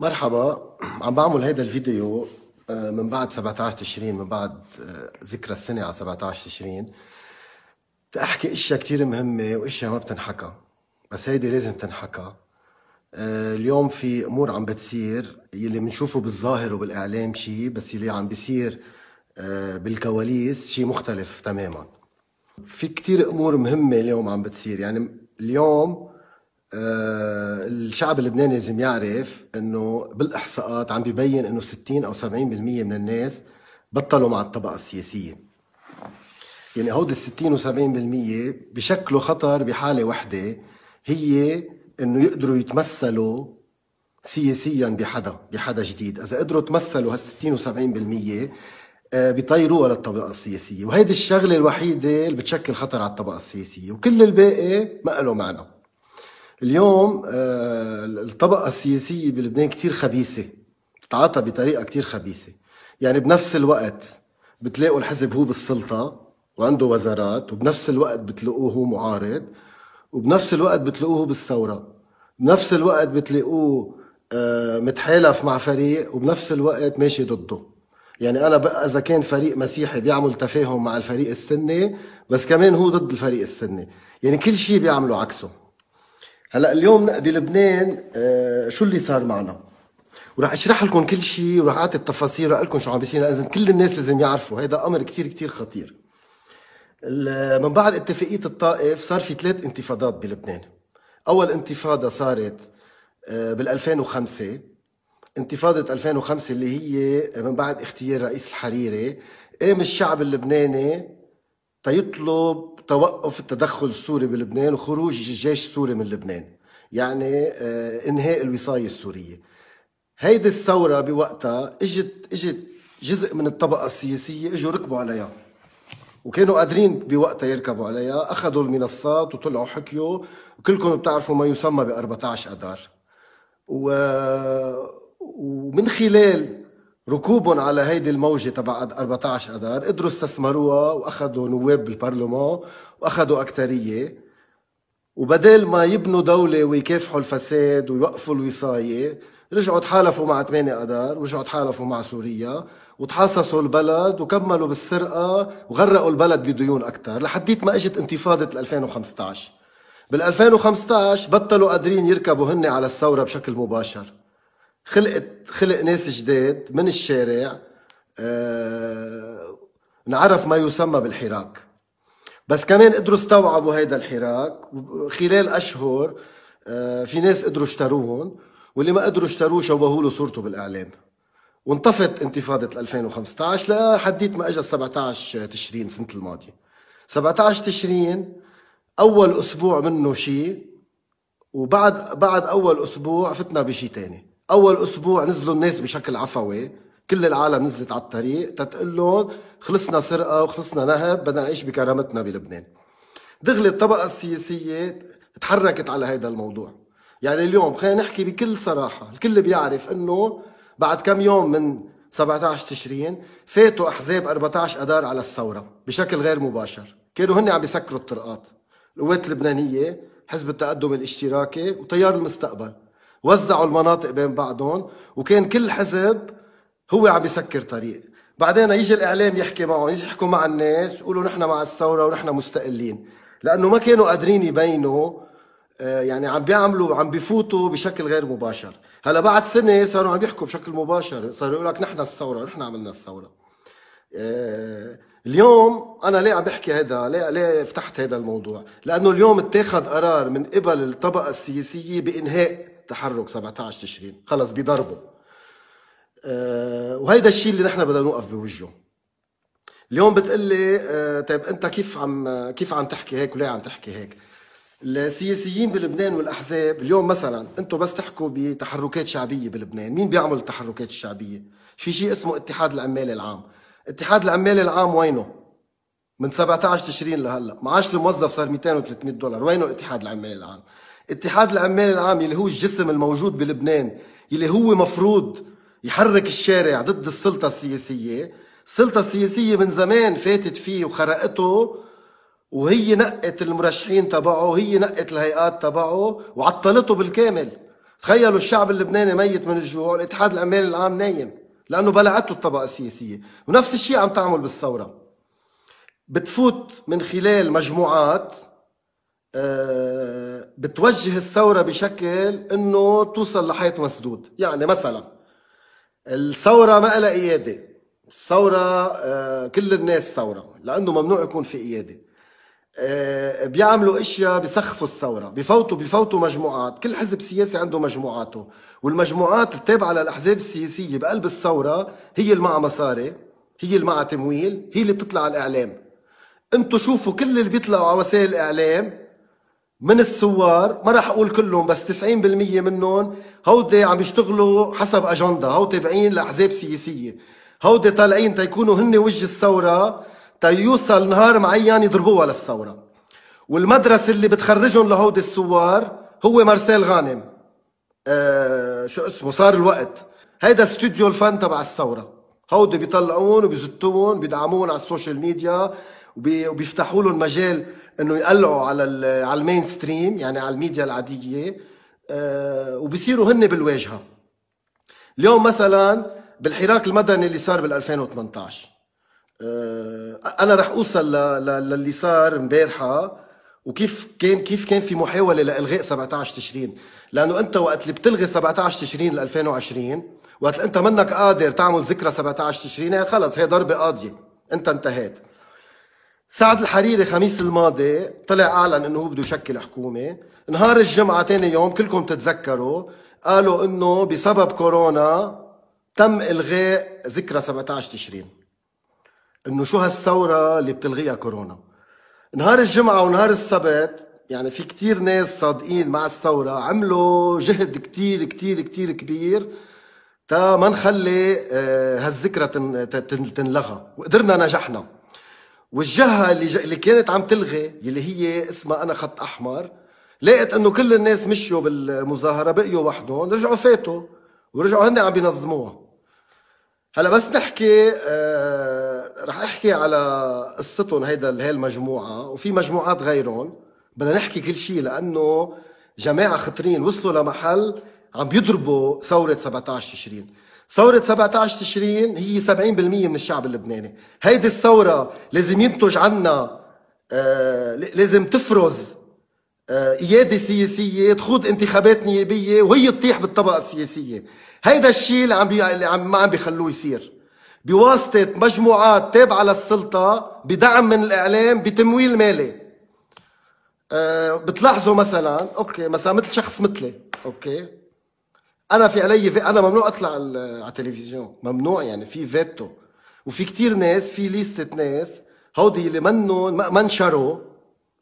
مرحبا عم بعمل هيدا الفيديو آه، من بعد 17 تشرين من بعد آه، ذكرى السنة على 17 تشرين تحكي اشياء كتير مهمة واشياء ما بتنحكى بس هيدي لازم تنحكى آه، اليوم في امور عم بتصير يلي بنشوفه بالظاهر وبالاعلام شيء بس يلي عم بيصير بالكواليس شيء مختلف تماما في كتير امور مهمة اليوم عم بتصير يعني اليوم آه، الشعب اللبناني لازم يعرف انه بالاحصاءات عم ببين انه 60 او 70% من الناس بطلوا مع الطبقه السياسيه يعني هودي ال 60 و 70% بشكلوا خطر بحاله وحده هي انه يقدروا يتمثلوا سياسيا بحدا بحدا جديد اذا قدروا يتمثلوا هال 60 و 70% آه، بيطيروها للطبقه السياسيه وهيدي الشغله الوحيده اللي بتشكل خطر على الطبقه السياسيه وكل الباقي ما له معنى اليوم آه، الطبقة السياسية بلبنان كتير خبيثة بتتعاطى بطريقة كتير خبيثة يعني بنفس الوقت بتلاقوا الحزب هو بالسلطة وعنده وزارات وبنفس الوقت بتلاقوه هو معارض وبنفس الوقت بتلاقوه بالثورة بنفس الوقت بتلاقوه آه، متحالف مع فريق وبنفس الوقت ماشي ضده يعني انا بقى اذا كان فريق مسيحي بيعمل تفاهم مع الفريق السني بس كمان هو ضد الفريق السني يعني كل شيء بيعمله عكسه هلا اليوم بلبنان آه، شو اللي صار معنا وراح اشرح لكم كل شيء وراح اعطي التفاصيل وراح لكم شو عم بيصير لازم كل الناس لازم يعرفوا هذا امر كثير كثير خطير من بعد اتفاقيه الطائف صار في ثلاث انتفاضات بلبنان اول انتفاضه صارت آه، بال 2005 انتفاضه 2005 اللي هي آه، من بعد اغتيال رئيس الحريري قام الشعب اللبناني تيطلب توقف التدخل السوري بلبنان وخروج الجيش السوري من لبنان يعني آه، انهاء الوصاية السورية هيدي الثورة بوقتها اجت اجت جزء من الطبقة السياسية اجوا ركبوا عليها وكانوا قادرين بوقتها يركبوا عليها اخذوا المنصات وطلعوا حكيوا وكلكم بتعرفوا ما يسمى ب 14 اذار و... ومن خلال ركوبهم على هيدي الموجة تبع 14 أدار قدروا استثمروها وأخذوا نواب بالبرلمان وأخذوا أكترية وبدل ما يبنوا دولة ويكافحوا الفساد ويوقفوا الوصاية رجعوا تحالفوا مع 8 أدار ورجعوا تحالفوا مع سوريا وتحاصصوا البلد وكملوا بالسرقة وغرقوا البلد بديون أكتر لحديت ما إجت انتفاضة 2015 بال 2015 بطلوا قادرين يركبوا هن على الثورة بشكل مباشر خلقت خلق ناس جداد من الشارع آه نعرف ما يسمى بالحراك بس كمان قدروا استوعبوا هيدا الحراك خلال اشهر آه في ناس قدروا اشتروهم واللي ما قدروا اشتروه شوهوا له صورته بالاعلام وانطفت انتفاضه 2015 لحديت ما اجى 17 تشرين سنه الماضيه 17 تشرين اول اسبوع منه شيء وبعد بعد اول اسبوع فتنا بشيء ثاني اول اسبوع نزلوا الناس بشكل عفوي كل العالم نزلت على الطريق تتقول لهم خلصنا سرقه وخلصنا نهب بدنا نعيش بكرامتنا بلبنان دغلي الطبقه السياسيه تحركت على هذا الموضوع يعني اليوم خلينا نحكي بكل صراحه الكل بيعرف انه بعد كم يوم من 17 تشرين فاتوا احزاب 14 اذار على الثوره بشكل غير مباشر كانوا هن عم يسكروا الطرقات القوات اللبنانيه حزب التقدم الاشتراكي وتيار المستقبل وزعوا المناطق بين بعضهم وكان كل حزب هو عم يسكر طريق بعدين يجي الاعلام يحكي معهم يجي يحكوا مع الناس يقولوا نحن مع الثوره ونحن مستقلين لانه ما كانوا قادرين يبينوا آه، يعني عم بيعملوا عم بفوتوا بشكل غير مباشر هلا بعد سنه صاروا عم يحكوا بشكل مباشر صاروا يقول لك نحن الثوره نحن عملنا الثوره آه، اليوم انا ليه عم بحكي هذا ليه ليه فتحت هذا الموضوع لانه اليوم اتخذ قرار من قبل الطبقه السياسيه بانهاء تحرك 17 تشرين خلص بيضربوا آه، وهيدا الشيء اللي نحن بدنا نوقف بوجهه اليوم بتقلي لي آه، طيب انت كيف عم كيف عم تحكي هيك وليه عم تحكي هيك السياسيين بلبنان والاحزاب اليوم مثلا انتم بس تحكوا بتحركات شعبيه بلبنان مين بيعمل التحركات الشعبيه في شيء اسمه اتحاد العمال العام اتحاد العمال العام وينه من 17 تشرين لهلا معاش الموظف صار 200 و300 دولار وينه اتحاد العمال العام اتحاد العمال العام اللي هو الجسم الموجود بلبنان اللي هو مفروض يحرك الشارع ضد السلطة السياسية السلطة السياسية من زمان فاتت فيه وخرقته وهي نقت المرشحين تبعه وهي نقت الهيئات تبعه وعطلته بالكامل تخيلوا الشعب اللبناني ميت من الجوع الاتحاد العمال العام نايم لانه بلعته الطبقه السياسيه ونفس الشيء عم تعمل بالثوره بتفوت من خلال مجموعات آه، بتوجه الثورة بشكل انه توصل لحيط مسدود يعني مثلا الثورة ما لها قيادة الثورة آه، كل الناس ثورة لانه ممنوع يكون في قيادة آه، بيعملوا اشياء بسخفوا الثوره بفوتوا بفوتوا مجموعات كل حزب سياسي عنده مجموعاته والمجموعات التابعه للاحزاب السياسيه بقلب الثوره هي اللي معها مصاري هي اللي معها تمويل هي اللي بتطلع على الاعلام انتم شوفوا كل اللي بيطلعوا على وسائل الاعلام من الثوار ما راح اقول كلهم بس 90% منهم هودي عم يشتغلوا حسب اجنده هو تابعين لاحزاب سياسيه هودي طالعين تيكونوا هن وجه الثوره تيوصل نهار معين يضربوها للثوره والمدرسه اللي بتخرجهم لهودي الثوار هو مارسيل غانم آه شو اسمه صار الوقت هيدا استوديو الفن تبع الثوره هودي بيطلعون وبيزتون بيدعمون على السوشيال ميديا وبيفتحوا لهم مجال انه يقلعوا على على المين ستريم يعني على الميديا العاديه آه، وبصيروا هن بالواجهه اليوم مثلا بالحراك المدني اللي صار بال 2018 آه، انا رح اوصل للي صار امبارحه وكيف كان كيف كان في محاوله لالغاء 17 تشرين لانه انت وقت اللي بتلغي 17 تشرين 2020 وقت انت منك قادر تعمل ذكرى 17 تشرين يعني خلص هي ضربه قاضيه انت انتهيت سعد الحريري خميس الماضي طلع اعلن انه هو بده يشكل حكومه نهار الجمعه ثاني يوم كلكم تتذكروا قالوا انه بسبب كورونا تم الغاء ذكرى 17 تشرين انه شو هالثوره اللي بتلغيها كورونا نهار الجمعه ونهار السبت يعني في كتير ناس صادقين مع الثورة عملوا جهد كتير كتير كتير كبير تا ما نخلي آه، هالذكرى تنلغى وقدرنا نجحنا والجهه اللي, ج... اللي كانت عم تلغي اللي هي اسمها انا خط احمر لقيت انه كل الناس مشيوا بالمظاهره بقيوا وحدهم رجعوا فاتوا ورجعوا هن عم بينظموها هلا بس نحكي آه رح احكي على قصتهم هيدا هي المجموعه وفي مجموعات غيرهم بدنا نحكي كل شيء لانه جماعه خطرين وصلوا لمحل عم بيضربوا ثوره 17 تشرين ثورة 17 تشرين هي 70% من الشعب اللبناني هيدي الثورة لازم ينتج عنا آه، لازم تفرز آه سياسية تخوض انتخابات نيابية وهي تطيح بالطبقة السياسية هيدا الشيء اللي عم بي... اللي عم ما عم بيخلوه يصير بواسطة مجموعات تابعة للسلطة بدعم من الإعلام بتمويل مالي أه بتلاحظوا مثلا أوكي مثلا مثل شخص مثلي أوكي انا في علي في انا ممنوع اطلع على التلفزيون ممنوع يعني في فيتو وفي كتير ناس في ليستة ناس هودي اللي منن ما انشروا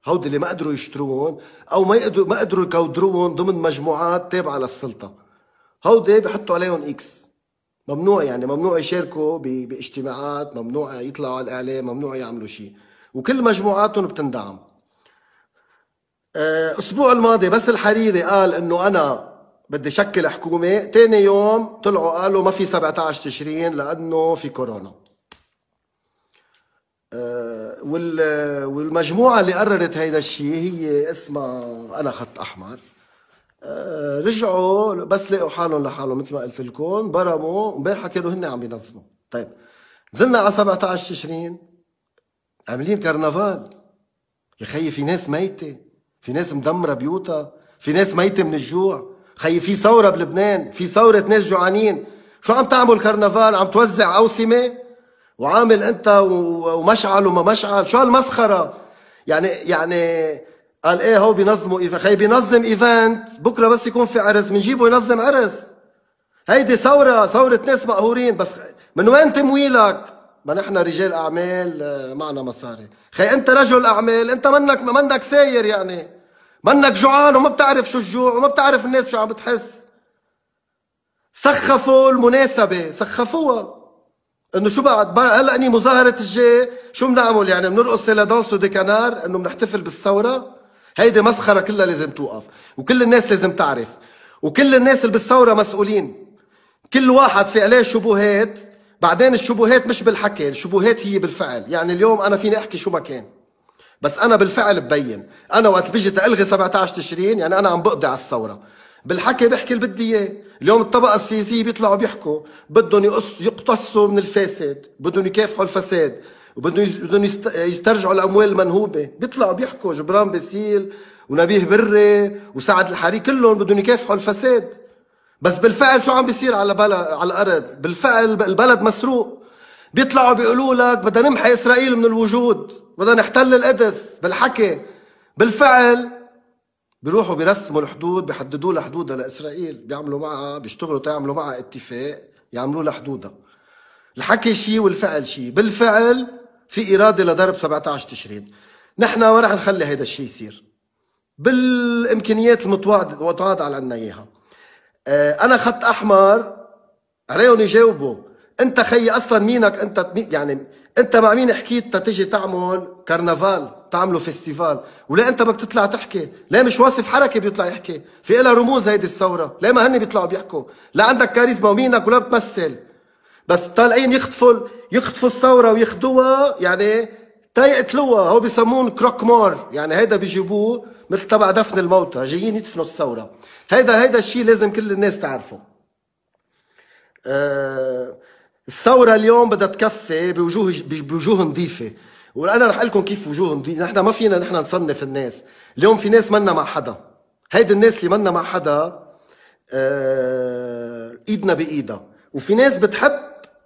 هودي اللي ما قدروا يشتروهم او ما يقدروا ما قدروا يكودروهم ضمن مجموعات تابعه للسلطه هودي بحطوا عليهم اكس ممنوع يعني ممنوع يشاركوا باجتماعات ممنوع يطلعوا على الاعلام ممنوع يعملوا شيء وكل مجموعاتهم بتندعم آه، الاسبوع الماضي بس الحريري قال انه انا بدي شكل حكومة تاني يوم طلعوا قالوا ما في 17 تشرين لأنه في كورونا آه، والمجموعة اللي قررت هيدا الشيء هي اسمها أنا خط أحمر آه، رجعوا بس لقوا حالهم لحالهم مثل ما قلت لكم برموا امبارح كانوا هن عم ينظموا طيب نزلنا على 17 تشرين عاملين كرنفال يا خيي في ناس ميتة في ناس مدمرة بيوتها في ناس ميتة من الجوع خيي في ثوره بلبنان في ثوره ناس جوعانين شو عم تعمل كرنفال عم توزع اوسمه وعامل انت ومشعل وما مشعل شو هالمسخره يعني يعني قال ايه هو بينظموا ايفنت خي بينظم ايفنت بكره بس يكون في عرس بنجيبه ينظم عرس هيدي ثوره ثوره ناس مقهورين بس من وين تمويلك ما نحن رجال اعمال آه، معنا مصاري خي انت رجل اعمال انت منك منك ساير يعني منك جوعان وما بتعرف شو الجوع وما بتعرف الناس شو عم بتحس سخفوا المناسبة سخفوها انه شو بعد هلا اني مظاهرة الجاي شو بنعمل يعني بنرقص سيلا دانس دي كانار انه بنحتفل بالثورة هيدي مسخرة كلها لازم توقف وكل الناس لازم تعرف وكل الناس اللي بالثورة مسؤولين كل واحد في عليه شبهات بعدين الشبهات مش بالحكي الشبهات هي بالفعل يعني اليوم انا فيني احكي شو ما كان بس انا بالفعل ببين انا وقت بيجي تلغي 17 تشرين يعني انا عم بقضي على الثوره بالحكي بحكي اللي بدي اياه اليوم الطبقه السياسيه بيطلعوا بيحكوا بدهم يقص يقتصوا من الفاسد بدهم يكافحوا الفساد وبدهم بدهم يسترجعوا الاموال المنهوبه بيطلعوا بيحكوا جبران باسيل ونبيه بري وسعد الحريري كلهم بدهم يكافحوا الفساد بس بالفعل شو عم بيصير على بلا على الارض بالفعل البلد مسروق بيطلعوا بيقولوا لك بدنا نمحي اسرائيل من الوجود بدنا نحتل القدس بالحكي بالفعل بيروحوا بيرسموا الحدود بيحددوا لها حدودها لاسرائيل بيعملوا معها بيشتغلوا تعملوا معها اتفاق يعملوا لها حدودها الحكي شيء والفعل شيء بالفعل في اراده لضرب 17 تشرين نحن ما رح نخلي هيدا الشيء يصير بالامكانيات المتواضعه اللي عنا اياها آه، انا خط احمر عليهم يجاوبوا انت خي اصلا مينك انت يعني انت مع مين حكيت تتجي تعمل كرنفال تعملوا فيستيفال ولا انت بدك تطلع تحكي ليه مش واصف حركه بيطلع يحكي في لها رموز هيدي الثوره ليه ما هن بيطلعوا بيحكوا لا عندك كاريزما ومينك ولا بتمثل بس طالعين يخطفوا يخطفوا الثوره وياخدوها يعني تا يقتلوها هو بيسمون كروك مور يعني هيدا بيجيبوه مثل تبع دفن الموتى جايين يدفنوا الثوره هيدا هيدا الشيء لازم كل الناس تعرفه أه الثوره اليوم بدها تكفي بوجوه بوجوه نظيفه وانا رح اقول لكم كيف وجوه نظيفه نحن ما فينا نحن نصنف الناس اليوم في ناس منا مع حدا هيدي الناس اللي منا مع حدا آه... ايدنا بايدها وفي ناس بتحب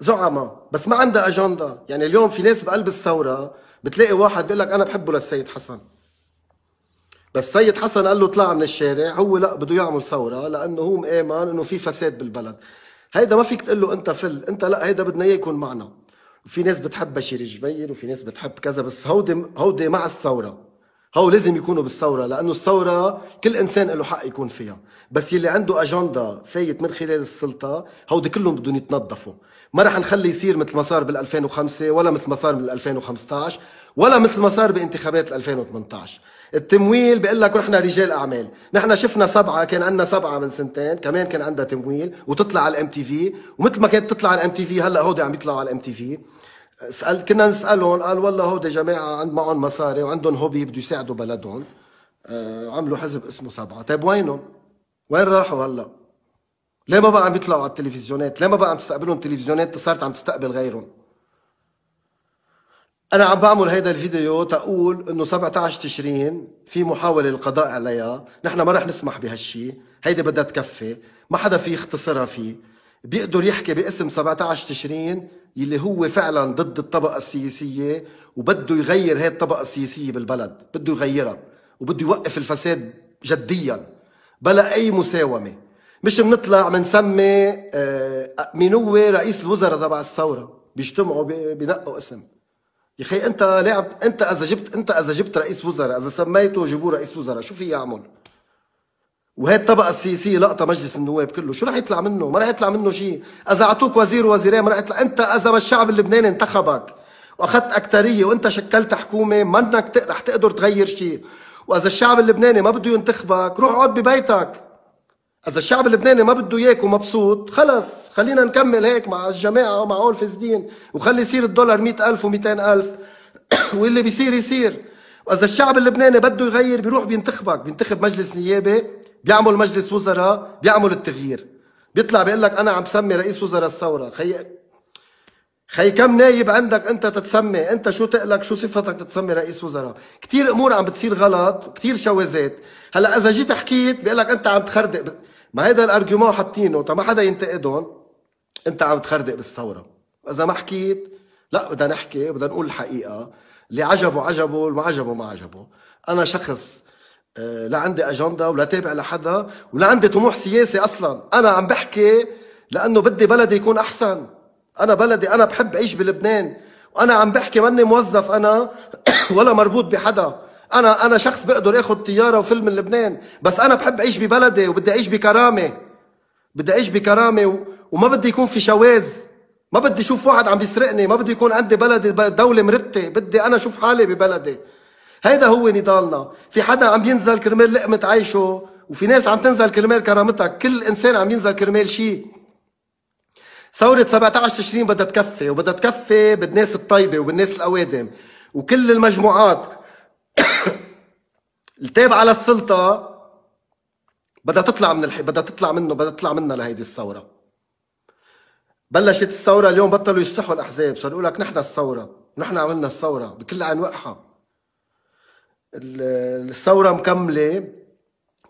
زعماء بس ما عندها اجنده يعني اليوم في ناس بقلب الثوره بتلاقي واحد بيقول لك انا بحبه للسيد حسن بس سيد حسن قال له اطلع من الشارع هو لا بده يعمل ثوره لانه هو مآمن انه في فساد بالبلد هيدا ما فيك تقول له انت فل انت لا هيدا بدنا اياه يكون معنا وفي ناس بتحب بشير جبير وفي ناس بتحب كذا بس هودي هودي مع الثوره هو لازم يكونوا بالثوره لانه الثوره كل انسان له حق يكون فيها بس يلي عنده اجنده فايت من خلال السلطه هودي كلهم بدهم يتنظفوا ما رح نخلي يصير مثل ما صار بال2005 ولا مثل ما صار بال2015 ولا مثل ما صار بانتخابات 2018 التمويل بقول لك نحن رجال اعمال نحن شفنا سبعه كان عندنا سبعه من سنتين كمان كان عندها تمويل وتطلع على الام تي في ومثل ما كانت تطلع على الام تي في هلا هودي عم يطلعوا على الام تي في سأل كنا نسالهم قال والله هودي جماعه عند معهم مصاري وعندهم هوبي بده يساعدوا بلدهم آه عملوا حزب اسمه سبعه طيب وينهم وين راحوا هلا ليه ما بقى عم يطلعوا على التلفزيونات ليه ما بقى عم تستقبلهم تلفزيونات صارت عم تستقبل غيرهم انا عم بعمل هيدا الفيديو تقول انه 17 تشرين في محاوله للقضاء عليها نحن ما رح نسمح بهالشي هيدي بدها تكفي ما حدا في يختصرها فيه بيقدر يحكي باسم 17 تشرين يلي هو فعلا ضد الطبقه السياسيه وبده يغير هاي الطبقه السياسيه بالبلد بده يغيرها وبده يوقف الفساد جديا بلا اي مساومه مش بنطلع بنسمي آه، مين هو رئيس الوزراء تبع الثوره بيجتمعوا بنقوا اسم يا اخي انت لاعب انت اذا جبت انت اذا جبت رئيس وزراء اذا سميته جيبوه رئيس وزراء شو في يعمل؟ وهي الطبقه السياسيه لقطه مجلس النواب كله شو رح يطلع منه؟ ما رح يطلع منه شيء، اذا اعطوك وزير ووزيرين ما رح يطلع انت اذا ما الشعب اللبناني انتخبك واخذت اكثريه وانت شكلت حكومه منك رح تقدر تغير شيء، واذا الشعب اللبناني ما بده ينتخبك روح اقعد ببيتك اذا الشعب اللبناني ما بده اياك ومبسوط خلص خلينا نكمل هيك مع الجماعه ومع هول فاسدين وخلي يصير الدولار 100000 و200000 واللي بيصير يصير واذا الشعب اللبناني بده يغير بيروح بينتخبك بينتخب مجلس نيابي بيعمل مجلس وزراء بيعمل التغيير بيطلع بيقول لك انا عم سمي رئيس وزراء الثوره خي خي كم نايب عندك انت تتسمي انت شو تقلك شو صفتك تتسمي رئيس وزراء كثير امور عم بتصير غلط كثير شواذات هلا اذا جيت حكيت بيقول لك انت عم تخردق ما هيدا الارجيومون حاطينه تا طيب ما حدا ينتقدهم انت عم تخردق بالثوره اذا ما حكيت لا بدنا نحكي بدنا نقول الحقيقه اللي عجبه عجبه واللي ما عجبه ما عجبه انا شخص آه، لا عندي اجنده ولا تابع لحدا ولا عندي طموح سياسي اصلا انا عم بحكي لانه بدي بلدي يكون احسن انا بلدي انا بحب اعيش بلبنان وانا عم بحكي ماني موظف انا ولا مربوط بحدا انا انا شخص بقدر اخذ طياره وفيلم من لبنان بس انا بحب اعيش ببلدي وبدي اعيش بكرامه بدي اعيش بكرامه و... وما بدي يكون في شواذ ما بدي اشوف واحد عم بيسرقني ما بدي يكون عندي بلدي دوله مرتبه بدي انا اشوف حالي ببلدي هيدا هو نضالنا في حدا عم ينزل كرمال لقمه عيشه وفي ناس عم تنزل كرمال كرامتك كل انسان عم ينزل كرمال شيء ثورة 17 تشرين بدها تكفي وبدها تكفي بالناس الطيبة وبالناس القوادم وكل المجموعات التاب على السلطه بدها تطلع من الح... بدها تطلع منه بدها تطلع منا لهيدي الثوره بلشت الثوره اليوم بطلوا يستحوا الاحزاب صاروا يقول لك نحن الثوره نحن عملنا الثوره بكل انواعها الثوره مكمله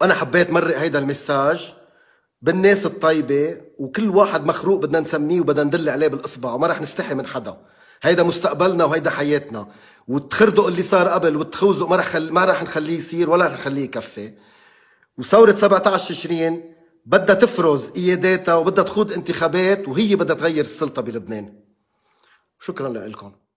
وانا حبيت مرق هيدا المساج بالناس الطيبه وكل واحد مخروق بدنا نسميه وبدنا ندل عليه بالاصبع وما رح نستحي من حدا هيدا مستقبلنا وهيدا حياتنا وتخردق اللي صار قبل وتخوزق ما رح خل... ما رح نخليه يصير ولا رح نخليه يكفي وثورة 17 تشرين بدها تفرز قياداتها وبدها تخوض انتخابات وهي بدها تغير السلطة بلبنان شكرا لكم